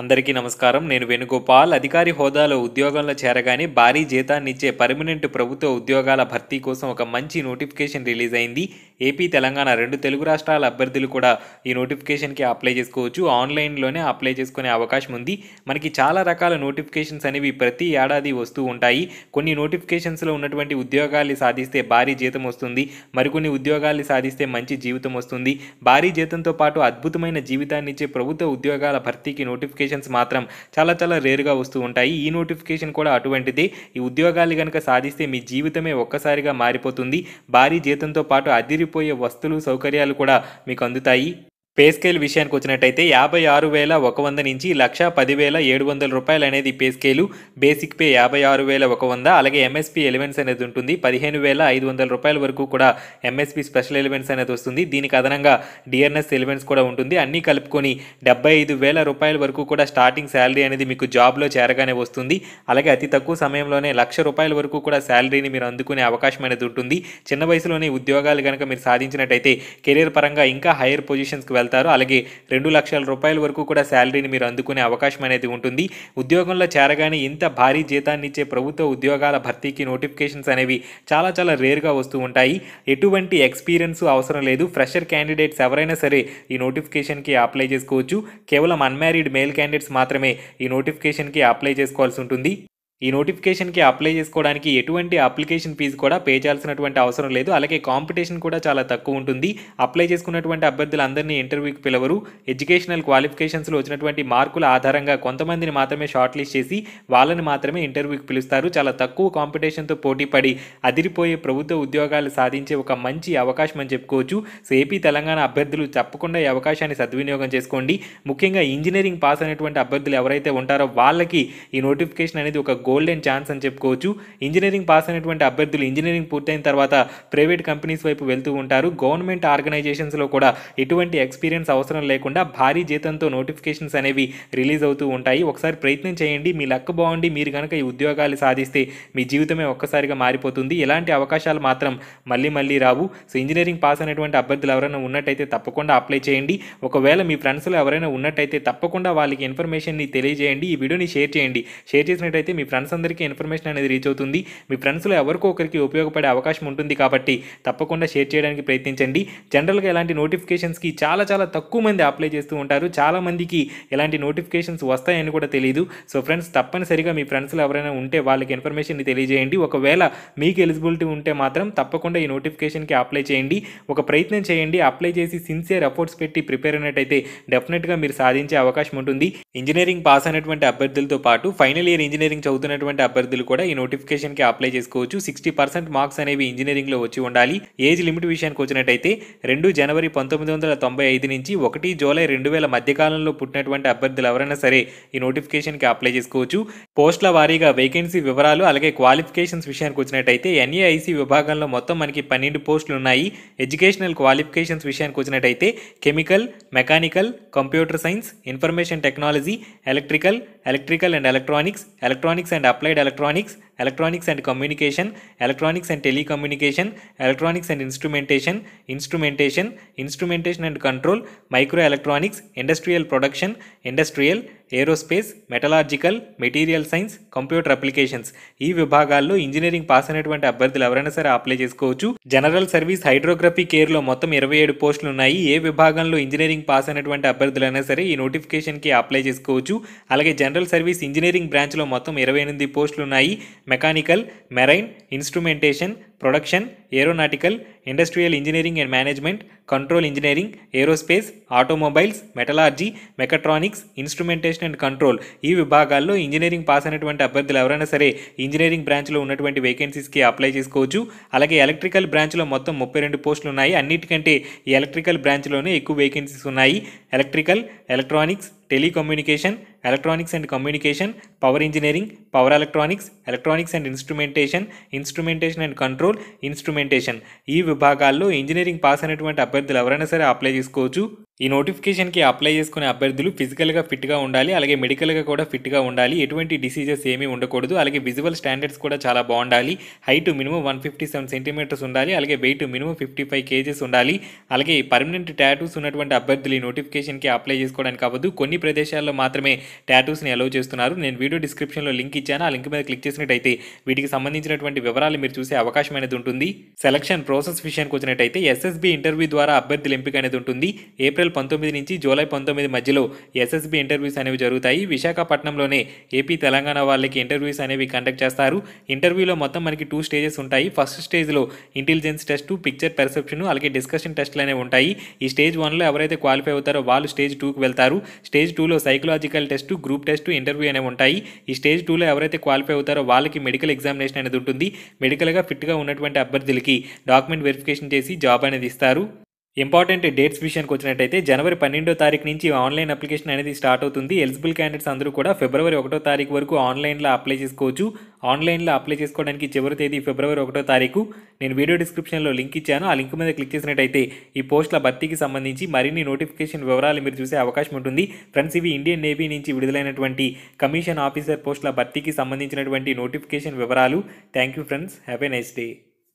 అందరికీ నమస్కారం నేను వేణుగోపాల్ అధికారి హోదాలో ఉద్యోగంలో చేరగానే భారీ జీతాన్నిచ్చే పర్మనెంట్ ప్రభుత్వ ఉద్యోగాల భర్తీ కోసం ఒక మంచి నోటిఫికేషన్ రిలీజ్ అయింది ఏపీ తెలంగాణ రెండు తెలుగు రాష్ట్రాల అభ్యర్థులు కూడా ఈ నోటిఫికేషన్కి అప్లై చేసుకోవచ్చు ఆన్లైన్లోనే అప్లై చేసుకునే అవకాశం ఉంది మనకి చాలా రకాల నోటిఫికేషన్స్ అనేవి ప్రతి ఏడాది వస్తూ ఉంటాయి కొన్ని నోటిఫికేషన్స్లో ఉన్నటువంటి ఉద్యోగాల్ని సాధిస్తే భారీ జీతం వస్తుంది మరికొన్ని ఉద్యోగాల్ని సాధిస్తే మంచి జీవితం వస్తుంది భారీ జీతంతో పాటు అద్భుతమైన జీవితాన్ని ఇచ్చే ప్రభుత్వ ఉద్యోగాల భర్తీకి నోటిఫికేషన్ నోటిఫికేషన్స్ మాత్రం చాలా చాలా రేరుగా వస్తూ ఉంటాయి ఈ నోటిఫికేషన్ కూడా అటువంటిది ఈ ఉద్యోగాలు కనుక సాధిస్తే మీ జీవితమే ఒక్కసారిగా మారిపోతుంది భారీ జీతంతో పాటు అదిరిపోయే వస్తువులు సౌకర్యాలు కూడా మీకు అందుతాయి పే స్కేల్ విషయానికి వచ్చినట్టయితే యాభై ఆరు వేల ఒక వంద నుంచి లక్ష పదివేల ఏడు వందల రూపాయలు అనేది పే స్కేలు బేసిక్ పే యాభై ఆరు వేల ఒక వంద అలాగే ఎంఎస్పీ ఎలిమెంట్స్ అనేది ఉంటుంది పదిహేను వేల ఐదు వందల రూపాయల వరకు కూడా ఎంఎస్పీ స్పెషల్ ఎలిమెంట్స్ అనేది వస్తుంది దీనికి అదనంగా డిఆర్ఎస్ ఎలిమెంట్స్ కూడా ఉంటుంది అన్నీ కలుపుకొని డెబ్బై ఐదు వేల రూపాయల వరకు కూడా స్టార్టింగ్ శాలరీ అనేది మీకు జాబ్లో చేరగానే వస్తుంది అలాగే అతి తక్కువ సమయంలోనే లక్ష రూపాయల వరకు కూడా శాలరీని మీరు అందుకునే అవకాశం అనేది ఉంటుంది చిన్న వయసులోనే ఉద్యోగాలు కనుక మీరు సాధించినట్టయితే కెరీర్ పరంగా ఇంకా హైయర్ పొజిషన్స్కి వెళ్తారు వెళ్తారు అలాగే రెండు లక్షల రూపాయల వరకు కూడా శాలరీని మీరు అందుకునే అవకాశం అనేది ఉంటుంది ఉద్యోగంలో చేరగానే ఇంత భారీ జీతాన్ని ఇచ్చే ప్రభుత్వ ఉద్యోగాల భర్తీకి నోటిఫికేషన్స్ అనేవి చాలా చాలా రేర్గా వస్తూ ఉంటాయి ఎటువంటి ఎక్స్పీరియన్స్ అవసరం లేదు ఫ్రెషర్ క్యాండిడేట్స్ ఎవరైనా సరే ఈ నోటిఫికేషన్కి అప్లై చేసుకోవచ్చు కేవలం అన్మ్యారీడ్ మేల్ క్యాండిడేట్స్ మాత్రమే ఈ నోటిఫికేషన్కి అప్లై చేసుకోవాల్సి ఉంటుంది ఈ నోటిఫికేషన్కి అప్లై చేసుకోవడానికి ఎటువంటి అప్లికేషన్ ఫీజు కూడా పే చేయాల్సినటువంటి అవసరం లేదు అలాగే కాంపిటీషన్ కూడా చాలా తక్కువ ఉంటుంది అప్లై చేసుకున్నటువంటి అభ్యర్థులు అందరినీ ఇంటర్వ్యూకి పిలవరు ఎడ్యుకేషనల్ క్వాలిఫికేషన్స్లో వచ్చినటువంటి మార్కుల ఆధారంగా కొంతమందిని మాత్రమే షార్ట్ లిస్ట్ చేసి వాళ్ళని మాత్రమే ఇంటర్వ్యూకి పిలుస్తారు చాలా తక్కువ కాంపిటీషన్తో పోటీపడి అదిరిపోయే ప్రభుత్వ ఉద్యోగాలు సాధించే ఒక మంచి అవకాశం అని చెప్పుకోవచ్చు సో ఏపీ తెలంగాణ అభ్యర్థులు తప్పకుండా ఈ అవకాశాన్ని సద్వినియోగం చేసుకోండి ముఖ్యంగా ఇంజనీరింగ్ పాస్ అయినటువంటి అభ్యర్థులు ఎవరైతే ఉంటారో వాళ్ళకి ఈ నోటిఫికేషన్ అనేది ఒక గోల్డెన్ ఛాన్స్ అని చెప్పుకోవచ్చు ఇంజనీరింగ్ పాస్ అయినటువంటి అభ్యర్థులు ఇంజనీరింగ్ పూర్తయిన తర్వాత ప్రైవేట్ కంపెనీస్ వైపు వెళ్తూ ఉంటారు గవర్నమెంట్ ఆర్గనైజేషన్స్లో కూడా ఎటువంటి ఎక్స్పీరియన్స్ అవసరం లేకుండా భారీ జీతంతో నోటిఫికేషన్స్ అనేవి రిలీజ్ అవుతూ ఉంటాయి ఒకసారి ప్రయత్నం చేయండి మీ లక్క బాగుండి మీరు కనుక ఈ ఉద్యోగాలు సాధిస్తే మీ జీవితమే ఒక్కసారిగా మారిపోతుంది ఇలాంటి అవకాశాలు మాత్రం మళ్ళీ మళ్ళీ రావు సో ఇంజనీరింగ్ పాస్ అయినటువంటి అభ్యర్థులు ఎవరైనా ఉన్నట్టయితే తప్పకుండా అప్లై చేయండి ఒకవేళ మీ ఫ్రెండ్స్లో ఎవరైనా ఉన్నట్టయితే తప్పకుండా వాళ్ళకి ఇన్ఫర్మేషన్ని తెలియజేయండి ఈ వీడియోని షేర్ చేయండి షేర్ చేసినట్టయితే మీ ఫ్రెండ్స్ ఫ్రెండ్స్ అందరికీ ఇన్ఫర్మేషన్ అనేది రీచ్ అవుతుంది మీ ఫ్రెండ్స్లో ఎవరికో ఒకరికి ఉపయోగపడే అవకాశం ఉంటుంది కాబట్టి తప్పకుండా షేర్ చేయడానికి ప్రయత్నించండి జనరల్గా ఇలాంటి నోటిఫికేషన్స్కి చాలా చాలా తక్కువ మంది అప్లై చేస్తూ ఉంటారు చాలామందికి ఇలాంటి నోటిఫికేషన్స్ వస్తాయని కూడా తెలియదు సో ఫ్రెండ్స్ తప్పనిసరిగా మీ ఫ్రెండ్స్లో ఎవరైనా ఉంటే వాళ్ళకి ఇన్ఫర్మేషన్ని తెలియజేయండి ఒకవేళ మీకు ఎలిజిబిలిటీ ఉంటే మాత్రం తప్పకుండా ఈ నోటిఫికేషన్కి అప్లై చేయండి ఒక ప్రయత్నం చేయండి అప్లై చేసి సిన్సియర్ ఎఫర్ట్స్ పెట్టి ప్రిపేర్ అయినట్టయితే డెఫినెట్గా మీరు సాధించే అవకాశం ఉంటుంది ఇంజనీరింగ్ పాస్ అయినటువంటి అభ్యర్థులతో పాటు ఫైనల్ ఇయర్ ఇంజనీరింగ్ చదువుతున్న చదువుతున్నటువంటి అభ్యర్థులు కూడా ఈ నోటిఫికేషన్ కి అప్లై చేసుకోవచ్చు సిక్స్టీ పర్సెంట్ మార్క్స్ అనేవి ఇంజనీరింగ్ లో వచ్చి ఉండాలి ఏజ్ లిమిట్ విషయానికి వచ్చినట్టయితే రెండు జనవరి పంతొమ్మిది వందల తొంభై ఐదు నుంచి ఒకటి జూలై రెండు వేల మధ్యకాలంలో పుట్టినటువంటి అభ్యర్థులు ఎవరైనా సరే ఈ నోటిఫికేషన్ కి అప్లై చేసుకోవచ్చు పోస్టుల వారీగా వేకెన్సీ వివరాలు అలాగే క్వాలిఫికేషన్స్ విషయానికి వచ్చినట్టయితే ఎన్ఏఐసి విభాగంలో మొత్తం మనకి పన్నెండు పోస్టులు ఉన్నాయి ఎడ్యుకేషనల్ క్వాలిఫికేషన్స్ విషయానికి వచ్చినట్టయితే chemical mechanical computer science information technology electrical electrical and electronics electronics and and applied electronics electronics and communication electronics and telecommunication electronics and instrumentation instrumentation instrumentation and control micro electronics industrial production industrial aerospace metallurgical material science computer applications ఈ విభాగాల్లో engineering pass అయినటువంటి అభ్యర్థులు ఎవరైనా సరే apply చేసుకోవచ్చు general service hydrography కేర్లో మొత్తం ఇరవై ఏడు పోస్టులు ఉన్నాయి ఏ విభాగంలో ఇంజనీరింగ్ పాస్ అయినటువంటి అభ్యర్థులైనా సరే ఈ నోటిఫికేషన్కి అప్లై చేసుకోవచ్చు అలాగే జనరల్ సర్వీస్ ఇంజనీరింగ్ బ్రాంచ్లో మొత్తం ఇరవై ఎనిమిది పోస్టులు ఉన్నాయి mechanical marine instrumentation production aeronautical industrial engineering and management control engineering aerospace automobiles metallurgy mechatronics instrumentation and control ఈ విభాగాల్లో ఇంజనీరింగ్ పాస్ అయినటువంటి అభ్యర్థులు ఎవరైనా సరే ఇంజనీరింగ్ బ్రాంచ్లో ఉన్నటువంటి వేకెన్సీస్కి అప్లై చేసుకోవచ్చు అలాగే ఎలక్ట్రికల్ బ్రాంచ్లో మొత్తం ముప్పై రెండు పోస్టులు ఉన్నాయి అన్నిటికంటే ఈ ఎలక్ట్రికల్ బ్రాంచ్లోనే ఎక్కువ వేకెన్సీస్ ఉన్నాయి electrical electronics telecommunication electronics and communication power engineering power electronics electronics and instrumentation instrumentation and control instrumentation ఈ విభాగాల్లో ఇంజనీరింగ్ పాస్ అయినటువంటి అభ్యర్థులు ఎవరైనా సరే అప్లై చేసుకోవచ్చు ఈ నోటిఫికేషన్కి అప్లై చేసుకునే అభ్యర్థులు ఫిజికల్గా ఫిట్గా ఉండాలి అలాగే మెడికల్గా కూడా ఫిట్గా ఉండాలి ఎటువంటి డిసీజెస్ ఏమీ ఉండకూడదు అలాగే విజువల్ స్టాండర్డ్స్ కూడా చాలా బాగుండాలి height minimum one fifty seven centimetres ఉండాలి అలాగే weight minimum fifty five kgs ఉండాలి అలాగే పర్మనెంట్ ట్యాటూస్ ఉన్నటువంటి అభ్యర్థులు ఈ నోటిఫికేషన్కి అప్లై చేసుకోవడానికి అవ్వదు కొన్ని ప్రదేశాల్లో మాత్రమే ట్యాటూస్ని అలౌ చేస్తున్నారు నేను వీడియో డిస్క్రిప్షన్లో లింక్ ఇచ్చాను ఆ లింక్ మీద క్లిక్ చేసినట్టయితే వీటికి సంబంధించినటువంటి వివరాలు మీరు చూసే అవకాశం అనేది ఉంటుంది సెలక్షన్ ప్రాసెస్ విషయానికి వచ్చినట్టయితే ఎస్ఎస్బి ఇంటర్వ్యూ ద్వారా అభ్యర్థుల ఎంపిక అనేది ఉంటుంది ఏప్రిల్ ఏప్రిల్ పంతొమ్మిది నుంచి జూలై పంతొమ్మిది మధ్యలో ఎస్ఎస్బి ఇంటర్వ్యూస్ అనేవి జరుగుతాయి విశాఖపట్నంలోనే ఏపీ తెలంగాణ వాళ్ళకి ఇంటర్వ్యూస్ అనేవి కండక్ట్ చేస్తారు ఇంటర్వ్యూలో మొత్తం మనకి టూ స్టేజెస్ ఉంటాయి ఫస్ట్ స్టేజ్లో ఇంటెలిజెన్స్ టెస్ట్ పిక్చర్ పెర్సెప్షన్ అలాగే డిస్కషన్ టెస్ట్లు అనేవి ఉంటాయి ఈ స్టేజ్ వన్లో ఎవరైతే క్వాలిఫై అవుతారో వాళ్ళు స్టేజ్ టూకి వెళ్తారు స్టేజ్ టూలో psychological test group test interview అనేవి ఉంటాయి ఈ స్టేజ్ టూలో ఎవరైతే క్వాలిఫై అవుతారో వాళ్ళకి మెడికల్ ఎగ్జామినేషన్ అనేది ఉంటుంది మెడికల్గా ఫిట్గా ఉన్నటువంటి అభ్యర్థులకి డాక్యుమెంట్ వెరిఫికేషన్ చేసి జాబ్ అనేది ఇస్తారు ఇంపార్టెంట్ డేట్స్ విషయానికి వచ్చినట్టయితే జనవరి పన్నెండో తారీఖు నుంచి ఆన్లైన్ అప్లికేషన్ అనేది స్టార్ట్ అవుతుంది ఎలిజిబుల్ క్యాండిడేట్స్ అందరూ కూడా ఫిబ్రవరి ఒకటో తారీఖు వరకు ఆన్లైన్లో అప్లై చేసుకోవచ్చు ఆన్లైన్లో అప్లై చేసుకోవడానికి చివరి తేదీ ఫిబ్రవరి ఒకటో తారీఖు నేను వీడియో డిస్క్రిప్షన్లో లింక్ ఇచ్చాను ఆ లింక్ మీద క్లిక్ చేసినట్టయితే ఈ పోస్టుల భర్తీకి సంబంధించి మరిన్ని నోటిఫికేషన్ వివరాలు మీరు చూసే అవకాశం ఉంటుంది ఫ్రెండ్స్ ఇవి ఇండియన్ నేవీ నుంచి విడుదలైనటువంటి కమిషన్ ఆఫీసర్ పోస్టుల భర్తీకి సంబంధించినటువంటి నోటిఫికేషన్ వివరాలు thank you friends happy nice day